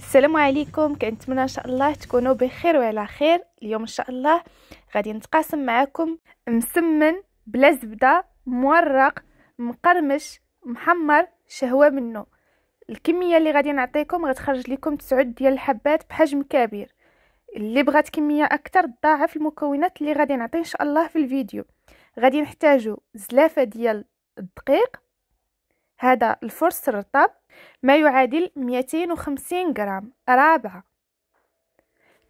السلام عليكم كنتمنى ان شاء الله تكونوا بخير وعلى خير اليوم ان شاء الله غادي نتقاسم معكم مسمن بلا زبده مورق مقرمش محمر شهوه منه الكميه اللي غادي نعطيكم غتخرج لكم 9 ديال الحبات بحجم كبير اللي بغات كميه اكثر ضاعف المكونات اللي غادي نعطي ان شاء الله في الفيديو غادي نحتاجو زلافه ديال الدقيق هذا الفرص الرطب ما يعادل 250 غرام رابعة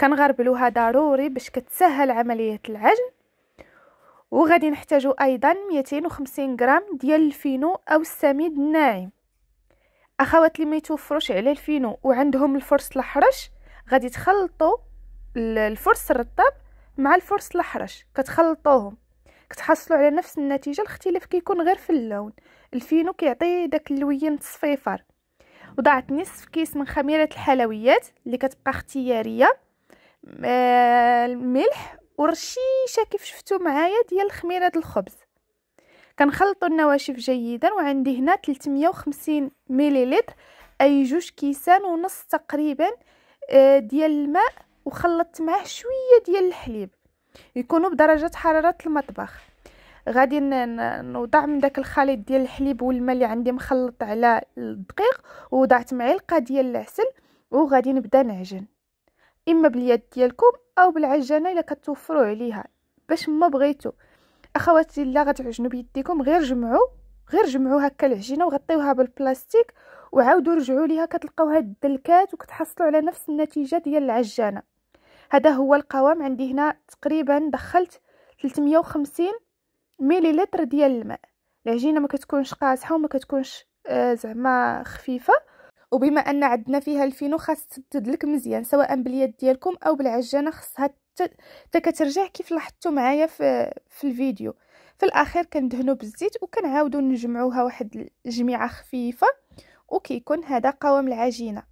كنغربلوها ضروري باش كتسهل عملية العجن وغادي نحتاجو ايضا 250 غرام ديال الفينو او السميد الناعم اخوات اللي ما يتوفروش على الفينو وعندهم الفرص الحرش غادي تخلطوا الفرص الرطب مع الفرص الحرش كتخلطوهم كتحصلوا على نفس النتيجه الاختلاف كيكون غير في اللون الفينو كيعطي داك اللوين تصفيفر وضعت نصف كيس من خميره الحلويات اللي كتبقى اختياريه آه، الملح ورشيشه كيف شفتوا معايا ديال خميره الخبز كنخلطوا النواشف جيدا وعندي هنا 350 مليلتر اي جوج كيسان ونص تقريبا آه، ديال الماء وخلطت معاه شويه ديال الحليب يكونوا بدرجه حراره المطبخ غادي نوضع من داك الخليط ديال الحليب والماء اللي عندي مخلط على الدقيق ووضعت معلقه ديال العسل وغادي نبدا نعجن اما باليد ديالكم او بالعجانه الا كتوفروا عليها باش ما بغيتو اخواتي الا غتعجنوا بيديكم غير جمعوا غير جمعوا هكا العجينه وغطيوها بالبلاستيك وعاودوا رجعوا ليها كتلقاوها دلكات وكتحصلوا على نفس النتيجه ديال العجانه هذا هو القوام عندي هنا تقريبا دخلت 350 مليلتر ديال الماء العجينه ما كتكونش قاسحه وما كتكونش آه، زعما خفيفه وبما ان عندنا فيها الفينو خاص تدلك مزيان سواء باليد ديالكم او بالعجانه خاصها حتى كترجع كيف لاحظتوا معايا في في الفيديو في الاخير كندهنو بالزيت وكنعاودو نجمعوها واحد الجميعه خفيفه وكيكون هذا قوام العجينه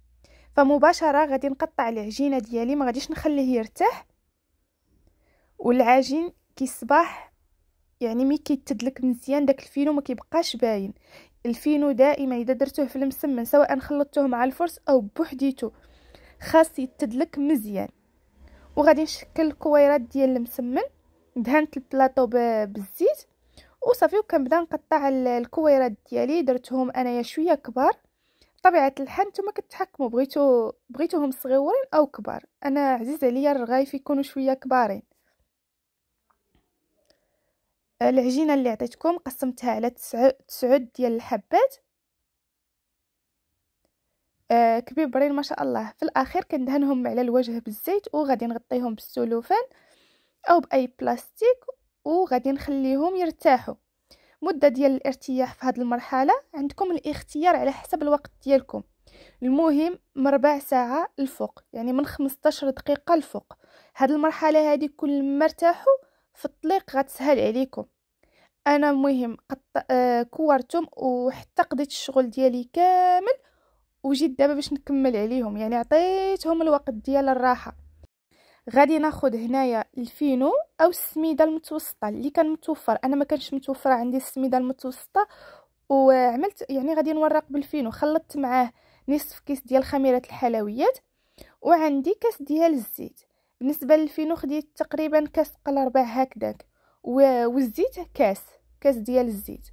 فمباشره غادي نقطع العجينه ديالي ما غاديش نخليه يرتاح والعجين كيصبح يعني ملي كيتدلك مزيان داك الفينو ما كيبقاش باين الفينو دائما اذا درتوه في المسمن سواء خلطتوه مع الفرس او بوحديتو خاص يتدلك مزيان وغادي نشكل الكويرات ديال المسمن دهنت البلاطو بالزيت وصافي وكنبدا نقطع الكويرات ديالي درتهم انايا شويه كبار طبيعه الحال نتوما كتحكموا بغيتو بغيتوهم صغيورين او كبار انا عزيز عليا الرغايف يكونوا شويه كبارين العجينه اللي عطيتكم قسمتها على تسعود ديال الحبات آه كبيبرين ما شاء الله في الاخير كندهنهم على الوجه بالزيت وغادي نغطيهم بالسلوفان او باي بلاستيك وغادي نخليهم يرتاحوا مده ديال الارتياح في هذه المرحله عندكم الاختيار على حسب الوقت ديالكم المهم من ربع ساعه الفوق يعني من 15 دقيقه الفوق هذه المرحله هذه كل ما ارتاحوا في الطليق غتسهل عليكم انا مهم قط... آه كورتهم وحتى قضيت الشغل ديالي كامل وجيت دابا باش نكمل عليهم يعني عطيتهم الوقت ديال الراحه غادي ناخد هنايا الفينو او السميده المتوسطه اللي كان متوفر انا ما كانش متوفره عندي السميده المتوسطه وعملت يعني غادي نورق بالفينو خلطت معاه نصف كيس ديال خميره الحلويات وعندي كاس ديال الزيت بالنسبه للفينو خديت تقريبا كاس قل ربع هكذاك والزيت كاس كاس ديال الزيت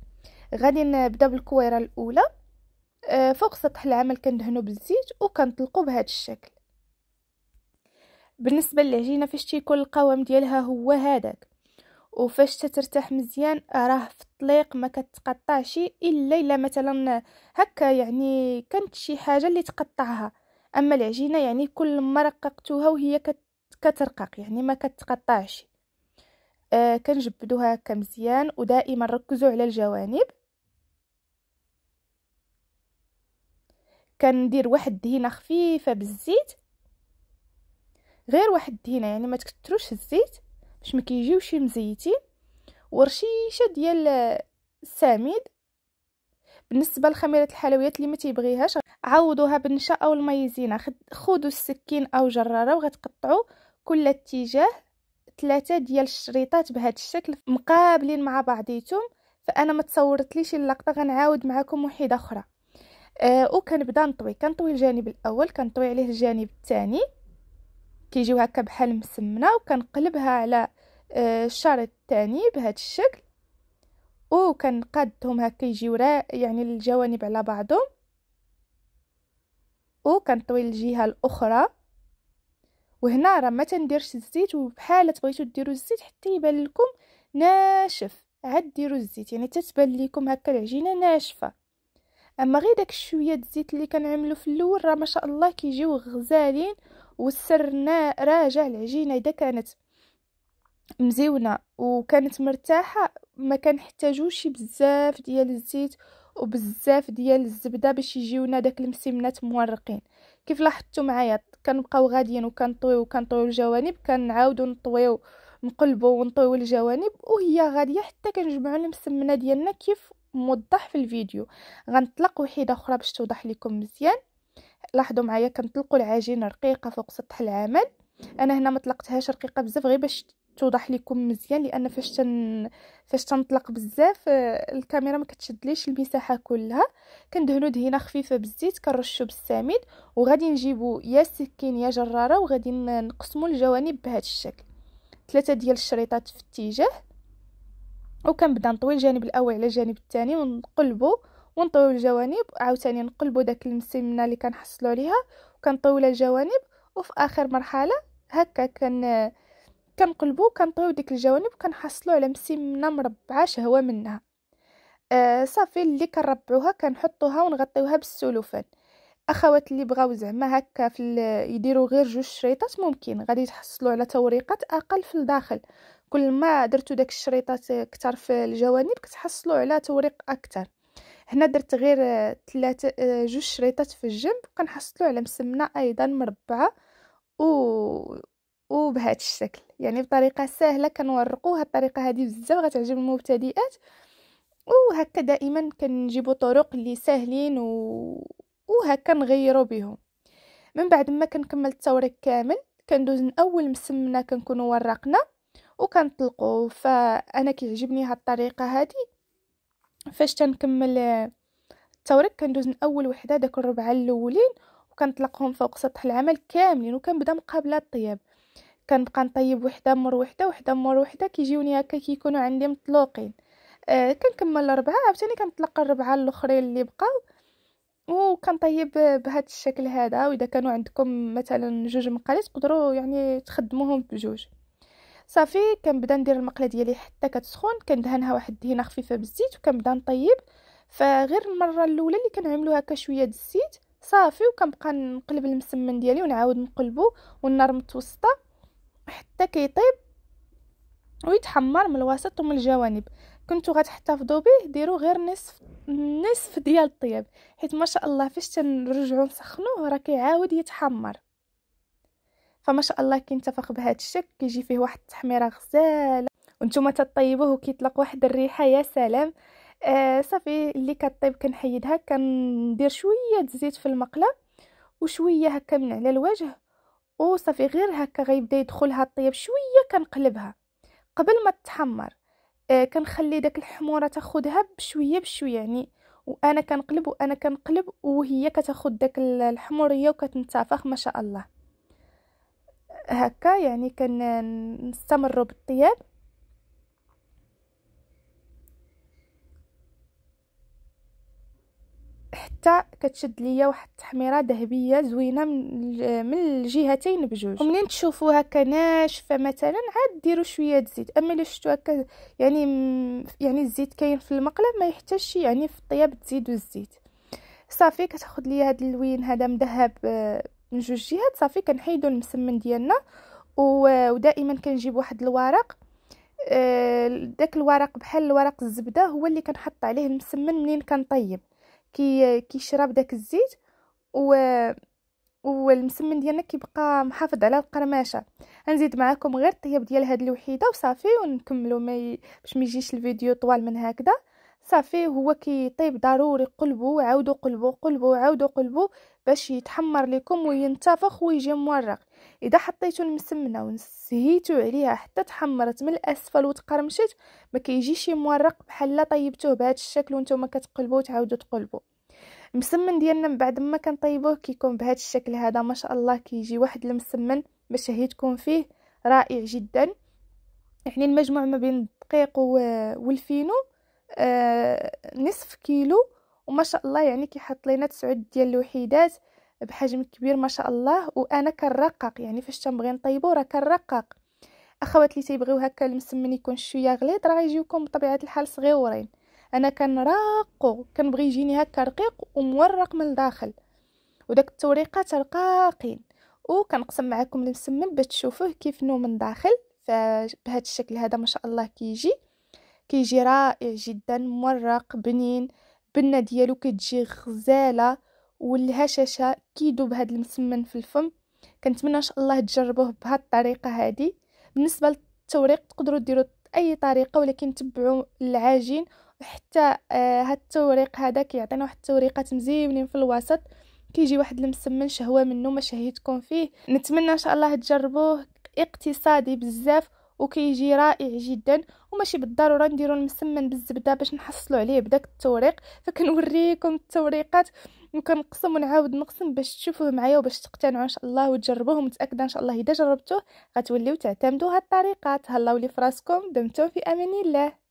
غادي نبدا بالكويره الاولى آه، فوق سطح العمل كندهنو بالزيت وكنطلقو بهذا الشكل بالنسبه للعجينه فاش تيكون القوام ديالها هو هذاك وفاش تترتاح مزيان راه في الطليق ما كتقطعش الا الا مثلا هكا يعني كانت شي حاجه اللي تقطعها اما العجينه يعني كل مره رققتوها وهي كت كترقق يعني ما كتقطعش آه كنجبدوها هكا مزيان ودائما ركزوا على الجوانب كندير واحد الدهينه خفيفه بالزيت غير واحد الدهينه يعني ما تكتروش الزيت باش ما كيجيوش مزيتين ورشيشه ديال السميد بالنسبه لخميره الحلويات اللي ما تيبغيهاش عوضوها بالنشا او المايزينا خذوا السكين او جراره وغتقطعوا كل اتجاه ثلاثة ديال الشريطات بهذا الشكل مقابلين مع بعضيتهم فانا ما ليش اللقطه غنعاود معكم وحيدة اخرى أه وكنبدا نطوي كنطوي الجانب الاول كنطوي عليه الجانب الثاني كيجيو هكا بحال مسمنه وكنقلبها على آه، الشريط الثاني بهذا الشكل وكنقادهم هكا يجيو يعني الجوانب على بعضهم وكنطوي الجهه الاخرى وهنا راه ما تنديرش الزيت وبحال بغيتو ديروا الزيت حتى يبان لكم ناشف عاد ديروا الزيت يعني تتبان لكم هكا العجينه ناشفه اما غير داك الشويه الزيت اللي كنعملو في الاول راه ما شاء الله كيجيو غزالين والسر راجع العجينه اذا كانت مزيونه وكانت مرتاحه ما كنحتاجوش بزاف ديال الزيت وبزاف ديال الزبده باش يجيونا داك المسمنات مورقين كيف لاحظتوا معايا كنبقاو غاديين وكنطويو وكنطويو الجوانب كنعاودو نطويو نقلبو ونطويو الجوانب وهي غاديه حتى كنجمعو المسمنه ديالنا كيف موضح في الفيديو غنطلق وحده اخرى باش توضح لكم مزيان لاحظوا معايا كنطلقوا العجينه رقيقه فوق سطح العمل انا هنا ما طلقتهاش رقيقه بزاف غير باش توضح لكم مزيان لان فاش تن فاش تنطلق بزاف آه، الكاميرا ما كتشدليش المساحه كلها كندهنو دهينه خفيفه بالزيت كنرشو بالسميد وغادي نجيبو يا سكين يا جراره وغادي نقسمو الجوانب بهذا الشكل ثلاثه ديال الشريطات في اتجاه وكنبدا نطوي الجانب الاول على الجانب الثاني ونقلبو ونطويو الجوانب عاوتاني نقلبو داك المسمنه اللي كنحصلو عليها وكنطويو الجوانب وفي اخر مرحله هكا كن كنقلبو كنطويو ديك الجوانب كنحصلو على مسمنه مربعه شهوه منها آه صافي اللي كنربعوها كنحطوها ونغطيوها بالسلوفان اخوات اللي بغاو زعما هكا في يديروا غير جوج شريطات ممكن غادي تحصلوا على توريقات اقل في الداخل كل ما درتوا داك الشريطات اكثر في الجوانب كتحصلوا على توريق اكثر هنا درت غير ثلاثه آه، جوج شريطات في الجنب كنحصلوا على مسمنه ايضا مربعه و وبهذا الشكل يعني بطريقه سهله كنورقوها الطريقه هذه بزاف غتعجب المبتدئات وهكا دائما كنجيبوا طرق اللي ساهلين و... وهكا نغيروا بهم من بعد ما كنكمل التوريق كامل كندوز اول مسمنه كنكونوا ورقنا وكنطلقوا فانا كيعجبني هاد الطريقه هذه فاش تنكمل التوريق كندوز اول وحده داك الربعه الاولين وكنطلقهم فوق سطح العمل كاملين وكنبدا مقابله الطياب كنبقى نطيب وحده مور وحده وحده مور وحده كيجيوني هكا كيكونوا عندي مطلوقين آه كنكمل الاربعه عاوتاني كنطلق الاربعه الاخرين اللي بقاو وكنطيب بهذا الشكل هذا واذا كانوا عندكم مثلا جوج مقالي تقدروا يعني تخدموهم بجوج صافي كنبدا ندير المقله ديالي حتى كتسخن كندهنها واحد الدهنه خفيفه بالزيت وكنبدا نطيب فغير المره الاولى اللي كنعملو هكا شويه د الزيت صافي وكنبقى نقلب المسمن ديالي ونعاود نقلبو والنار متوسطه حتى كيطيب ويتحمر من الوسط ومن الجوانب كنتو غتحتفظوا به ديروا غير نصف نصف ديال الطياب حيت ما شاء الله فاش تنرجعوا نسخنوه راه كيعاود يتحمر فما شاء الله نتفق بهذا الشكل كيجي فيه واحد التحميره غزاله وانتم تطيبوه وكيطلق واحد الريحه يا سلام آه صافي اللي كطيب كنحيدها كندير شويه زيت في المقله وشويه هكا من على الوجه وصافي غير هكا غيبدا يدخلها الطيب شويه كنقلبها قبل ما تحمر آه كنخلي داك الحموره تاخدها بشويه بشويه يعني وانا كنقلب وانا كنقلب وهي كتاخد داك الحموريه وكتنتفخ ما شاء الله هكا يعني كنستمروا بالطياب كتشد ليا واحد التحميره ذهبيه زوينه من الجهتين بجوج ومنين تشوفوا هكا ناشفه مثلا عاد ديروا شويه الزيت اما الا شفتوا هكا يعني يعني الزيت كاين في المقله ما يحتاجش يعني في الطياب تزيدوا الزيت صافي كتاخذ ليا هذا اللوين هذا مذهب آه، من جوج جهات صافي كنحيدو المسمن ديالنا ودائما كنجيب واحد الورق آه، داك الورق بحال الورق الزبده هو اللي كنحط عليه المسمن منين كنطيب كي كيشرب داك الزيت و والمسمن ديالنا كيبقى محافظ على القرماشه غنزيد معكم غير الطياب ديال هاد الوحيده وصافي ونكملوا ما باش ما يجيش الفيديو طوال من هكذا صافي هو كيطيب ضروري قلبو عاودوا قلبو قلبو عاودوا قلبو باش يتحمر لكم وينتفخ ويجي مورق اذا حطيتو المسمنه ونسهيتو عليها حتى تحمرت من الاسفل وتقرمشت ما كيجيش مورق بحال طيبتوه بهذا الشكل وانتم كتقلبوه وتعاودوا تقلبوا المسمن ديالنا من بعد ما كنطيبوه كيكون بهذا الشكل هذا ما شاء الله كيجي واحد المسمن باش شهيتكم فيه رائع جدا يعني المجموع ما بين الدقيق والفينو آه نصف كيلو وما شاء الله يعني كيحط لينا تسعود ديال الوحيدات بحجم كبير ما شاء الله وانا كنرقق يعني فاش تنبغي نطيبو راه كنرقق اخوات اللي تيبغيو هكا المسمن يكون شويه غليظ راه غيجيوكم بطبيعه الحال صغيورين انا كنراقو كنبغي يجيني هكا رقيق ومورق من الداخل وداك التوريقات رقاقين وكنقسم معكم المسمن باش تشوفوه كيف نو من داخل فبهذا الشكل هذا ما شاء الله كيجي كيجي رائع جدا مورق بنين البنه ديالو كتجي غزاله والهشاشه كيدوب هذا المسمن في الفم كنتمنى ان شاء الله تجربوه بهاد الطريقه هذه بالنسبه للتوريق تقدروا ديروا اي طريقه ولكن تبعوا العجين وحتى آه هاد التوريق هذا كيعطينا واحد التوريقات مزيونين في الوسط كيجي واحد المسمن شهوه منه ما شهيتكم فيه نتمنى ان شاء الله تجربوه اقتصادي بزاف وكيجي رائع جدا وماشي بالضروره نديرو المسمن بالزبده باش نحصلوا عليه بداك التوريق فكنوريكم التوريقات وكنقسم ونعاود نقسم باش تشوفوه معايا وباش تقتنعوا ان شاء الله وتجربوه متاكده ان شاء الله اذا جربتوه غتوليو تعتمدوا هاد الطريقات هلاو لي فراسكم دمتم في امان الله